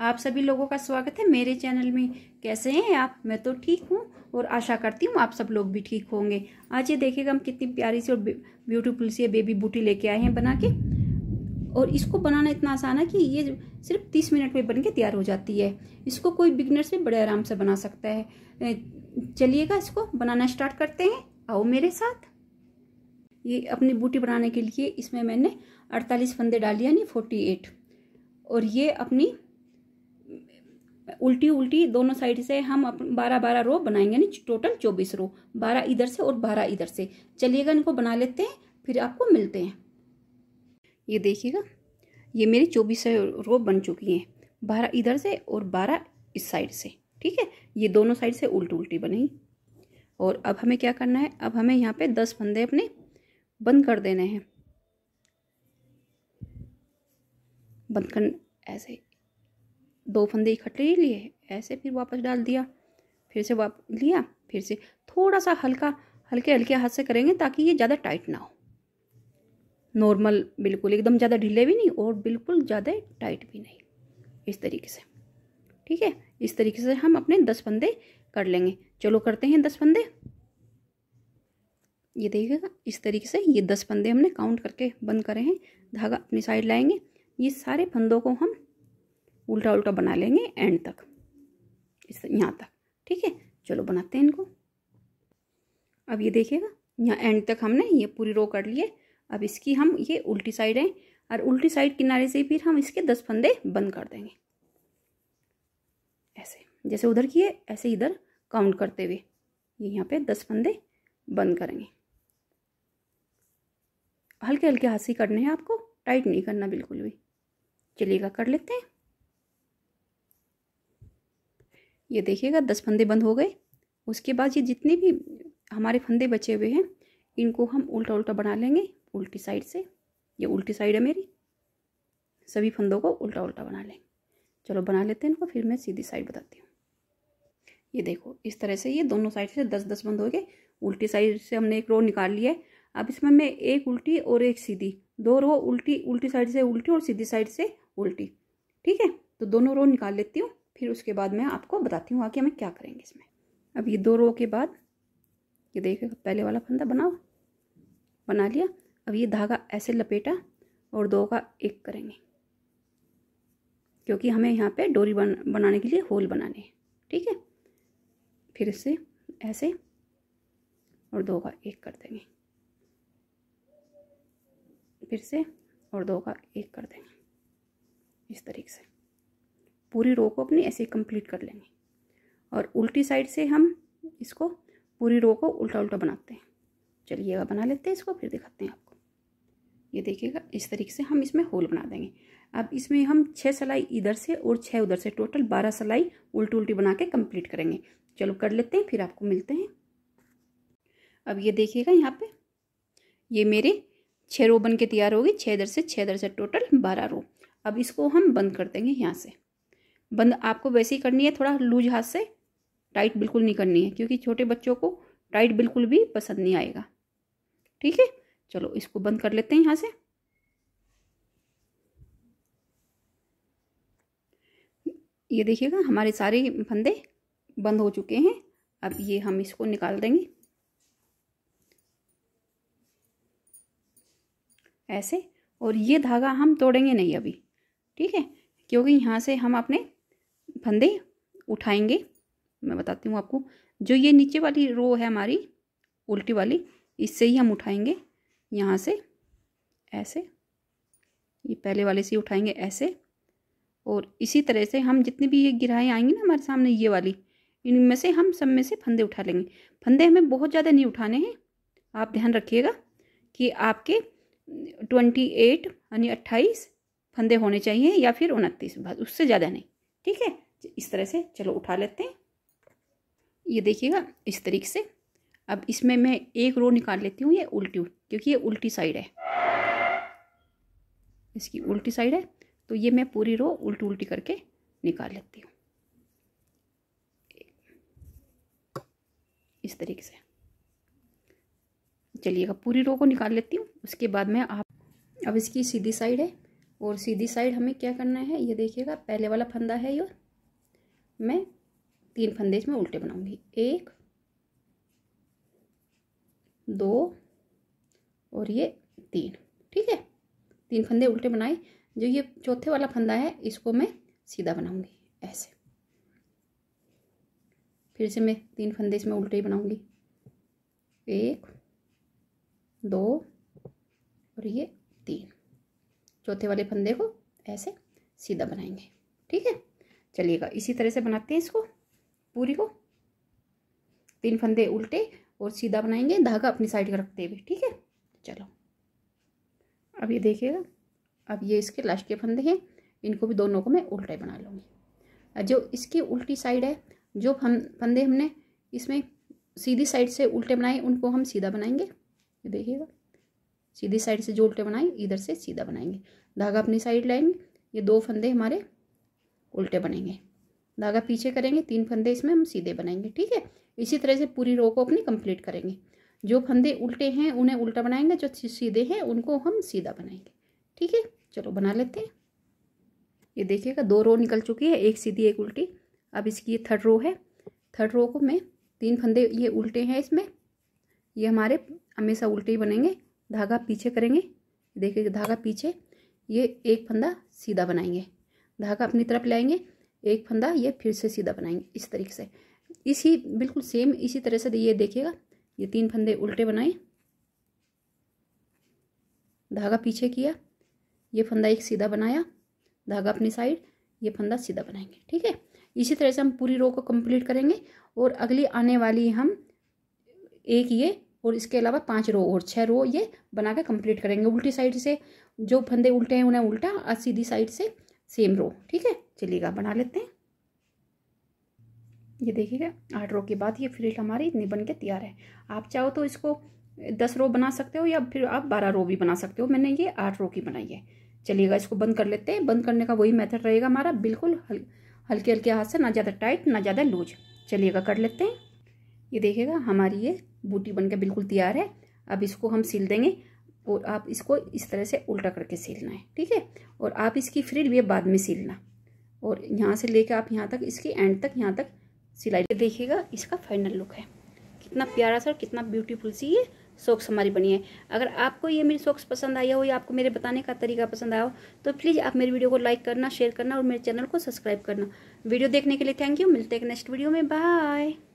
आप सभी लोगों का स्वागत है मेरे चैनल में कैसे हैं आप मैं तो ठीक हूँ और आशा करती हूँ आप सब लोग भी ठीक होंगे आज ये देखिएगा हम कितनी प्यारी सी और ब्यूटीफुल सी बेबी बूटी लेके आए हैं बना के और इसको बनाना इतना आसान है कि ये सिर्फ तीस मिनट में बन के तैयार हो जाती है इसको कोई बिगनर्स भी बड़े आराम से बना सकता है चलिएगा इसको बनाना स्टार्ट करते हैं आओ मेरे साथ ये अपनी बूटी बनाने के लिए इसमें मैंने 48 फंदे डाली यानी 48 और ये अपनी उल्टी उल्टी दोनों साइड से हम बारह बारह रो बनाएंगे यानी टोटल चौबीस रो बारह इधर से और बारह इधर से चलिएगा इनको बना लेते हैं फिर आपको मिलते हैं ये देखिएगा ये मेरी चौबीस रो बन चुकी हैं बारह इधर से और बारह इस साइड से ठीक है ये दोनों साइड से उल्टी उल्टी बनेगी और अब हमें क्या करना है अब हमें यहाँ पे दस फंदे अपने बंद कर देने हैं बंद कर ऐसे दो फंदे इकट्ठे ही लिए ऐसे फिर वापस डाल दिया फिर से वाप लिया फिर से थोड़ा सा हल्का हल्के हल्के हाथ से करेंगे ताकि ये ज़्यादा टाइट ना हो नॉर्मल बिल्कुल एकदम ज़्यादा ढीले भी नहीं और बिल्कुल ज़्यादा टाइट भी नहीं इस तरीके से ठीक है इस तरीके से हम अपने दस फंदे कर लेंगे चलो करते हैं दस फंदे ये देखिएगा इस तरीके से ये दस फंदे हमने काउंट करके बंद करे हैं धागा अपनी साइड लाएंगे ये सारे फंदों को हम उल्टा उल्टा बना लेंगे एंड तक इस यहाँ तक ठीक है चलो बनाते हैं इनको अब ये देखिएगा यहाँ एंड तक हमने ये पूरी रो कर लिए अब इसकी हम ये उल्टी साइड है और उल्टी साइड किनारे से फिर हम इसके दस फंदे बंद कर देंगे ऐसे जैसे उधर किए ऐसे इधर काउंट करते हुए ये यहाँ पे दस फंदे बंद करेंगे हल्के हल्के हाथ से करने हैं आपको टाइट नहीं करना बिल्कुल भी चलिएगा कर लेते हैं ये देखिएगा दस फंदे बंद हो गए उसके बाद ये जितने भी हमारे फंदे बचे हुए हैं इनको हम उल्टा उल्टा बना लेंगे उल्टी साइड से ये उल्टी साइड है मेरी सभी फंदों को उल्टा उल्टा बना लेंगे चलो बना लेते हैं इनको फिर मैं सीधी साइड बताती हूँ ये देखो इस तरह से ये दोनों साइड से दस दस बंद हो गए उल्टी साइड से हमने एक रो निकाल लिया है अब इसमें मैं एक उल्टी और एक सीधी दो रो उल्टी उल्टी साइड से उल्टी और सीधी साइड से उल्टी ठीक है तो दोनों रो निकाल लेती हूँ फिर उसके बाद मैं आपको बताती हूँ आगे हमें क्या करेंगे इसमें अब ये दो रो के बाद ये देखिए पहले वाला फंदा बनाओ बना लिया अब ये धागा ऐसे लपेटा और दो का एक करेंगे क्योंकि हमें यहाँ पे डोरी बन बनाने के लिए होल बनाने हैं ठीक है फिर इसे ऐसे और दो का एक कर देंगे फिर से और दो का एक कर देंगे इस तरीके से पूरी रो को अपनी ऐसे कंप्लीट कर लेंगे और उल्टी साइड से हम इसको पूरी रो को उल्टा उल्टा बनाते हैं चलिए अब बना लेते हैं इसको फिर दिखाते हैं आपको ये देखिएगा इस तरीके से हम इसमें होल बना देंगे अब इसमें हम छः सलाई इधर से और छः उधर से टोटल बारह सलाई उल्टी उल्टी बना के कम्प्लीट करेंगे चलो कर लेते हैं फिर आपको मिलते हैं अब ये देखिएगा यहाँ पे ये मेरे छः रो बन के तैयार होगी छः इधर से छः इधर से टोटल बारह रो अब इसको हम बंद कर देंगे यहाँ से बंद आपको वैसे ही करनी है थोड़ा लूज हाथ से टाइट बिल्कुल नहीं करनी है क्योंकि छोटे बच्चों को टाइट बिल्कुल भी पसंद नहीं आएगा ठीक है चलो इसको बंद कर लेते हैं यहाँ से ये देखिएगा हमारे सारे फंदे बंद हो चुके हैं अब ये हम इसको निकाल देंगे ऐसे और ये धागा हम तोड़ेंगे नहीं अभी ठीक है क्योंकि यहाँ से हम अपने फंदे उठाएंगे मैं बताती हूँ आपको जो ये नीचे वाली रो है हमारी उल्टी वाली इससे ही हम उठाएंगे यहाँ से ऐसे ये पहले वाले से उठाएंगे ऐसे और इसी तरह से हम जितनी भी ये गिराएँ आएंगी ना हमारे सामने ये वाली इनमें से हम सब में से फंदे उठा लेंगे फंदे हमें बहुत ज़्यादा नहीं उठाने हैं आप ध्यान रखिएगा कि आपके ट्वेंटी एट यानी अट्ठाईस फंदे होने चाहिए या फिर उनतीस उससे ज़्यादा नहीं ठीक है इस तरह से चलो उठा लेते हैं ये देखिएगा इस तरीके से अब इसमें मैं एक रो निकाल लेती हूँ ये उल्टी क्योंकि ये उल्टी साइड है इसकी उल्टी साइड है तो ये मैं पूरी रो उल्टी उल्टी करके निकाल लेती हूँ इस तरीके से चलिएगा पूरी रो को निकाल लेती हूँ उसके बाद मैं आप अब इसकी सीधी साइड है और सीधी साइड हमें क्या करना है ये देखिएगा पहले वाला फंदा है ये मैं तीन फंदे में उल्टे बनाऊंगी एक दो और ये तीन ठीक है तीन फंदे उल्टे बनाए जो ये चौथे वाला फंदा है इसको मैं सीधा बनाऊंगी ऐसे फिर से मैं तीन फंदे इसमें उल्टे ही बनाऊंगी एक दो और ये तीन चौथे वाले फंदे को ऐसे सीधा बनाएंगे ठीक है चलिएगा इसी तरह से बनाते हैं इसको पूरी को तीन फंदे उल्टे और सीधा बनाएंगे धागा अपनी साइड का रखते हुए ठीक है चलो अब ये देखिएगा अब ये इसके लास्ट के फंदे हैं इनको भी दोनों को मैं उल्टे बना लूँगी जो इसकी उल्टी साइड है जो हम फंदे हमने इसमें सीधी साइड से उल्टे बनाए उनको हम सीधा बनाएंगे ये देखिएगा सीधी साइड से जो उल्टे बनाए इधर से सीधा बनाएंगे धागा अपनी साइड लाएंगे ये दो फंदे हमारे उल्टे बनेंगे धागा पीछे करेंगे तीन फंदे इसमें हम सीधे बनाएंगे ठीक है इसी तरह से पूरी रो को अपनी कंप्लीट करेंगे जो फंदे उल्टे हैं उन्हें उल्टा बनाएंगे जो सीधे हैं उनको हम सीधा बनाएंगे ठीक है चलो बना लेते हैं ये देखिएगा दो रो निकल चुकी है एक सीधी एक उल्टी अब इसकी ये थर्ड रो है थर्ड रो को मैं तीन फंदे ये उल्टे हैं इसमें ये हमारे हमेशा उल्टे ही बनेंगे धागा पीछे करेंगे देखिए धागा पीछे ये एक फंदा सीधा बनाएंगे धागा अपनी तरफ लाएंगे एक फंदा ये फिर से सीधा बनाएंगे इस तरीके से इसी बिल्कुल सेम इसी तरह से ये देखिएगा ये तीन फंदे उल्टे बनाए धागा पीछे किया ये फंदा एक सीधा बनाया धागा अपनी साइड ये फंदा सीधा बनाएंगे ठीक है इसी तरह से हम पूरी रो को कंप्लीट करेंगे और अगली आने वाली हम एक ये और इसके अलावा पांच रो और छह रो ये बना कर कंप्लीट करेंगे उल्टी साइड से जो फंदे उल्टे हैं उन्हें उल्टा और सीधी साइड से सेम रो ठीक है चलिएगा बना लेते हैं ये देखिएगा आठ रो के बाद ये फ्रिल हमारी इतनी बन के तैयार है आप चाहो तो इसको दस रो बना सकते हो या फिर आप बारह रो भी बना सकते हो मैंने ये आठ रो की बनाई है चलिएगा इसको बंद कर लेते हैं बंद करने का वही मेथड रहेगा हमारा बिल्कुल हल हल्के हल्के हाथ से ना ज़्यादा टाइट ना ज़्यादा लूज चलिएगा कर लेते हैं ये देखिएगा हमारी ये बूटी बन के बिल्कुल तैयार है अब इसको हम सिल देंगे और आप इसको इस तरह से उल्टा करके सिलना है ठीक है और आप इसकी फ्रिल भी बाद में सिलना और यहाँ से लेकर आप यहाँ तक इसकी एंड तक यहाँ तक सिलाई देखिएगा इसका फाइनल लुक है कितना प्यारा सा और कितना ब्यूटीफुल सी ये सॉक्स हमारी बनी है अगर आपको ये मेरी सॉक्स पसंद आया हो या आपको मेरे बताने का तरीका पसंद आया हो तो प्लीज़ आप मेरी वीडियो को लाइक करना शेयर करना और मेरे चैनल को सब्सक्राइब करना वीडियो देखने के लिए थैंक यू मिलते हैं नेक्स्ट वीडियो में बाय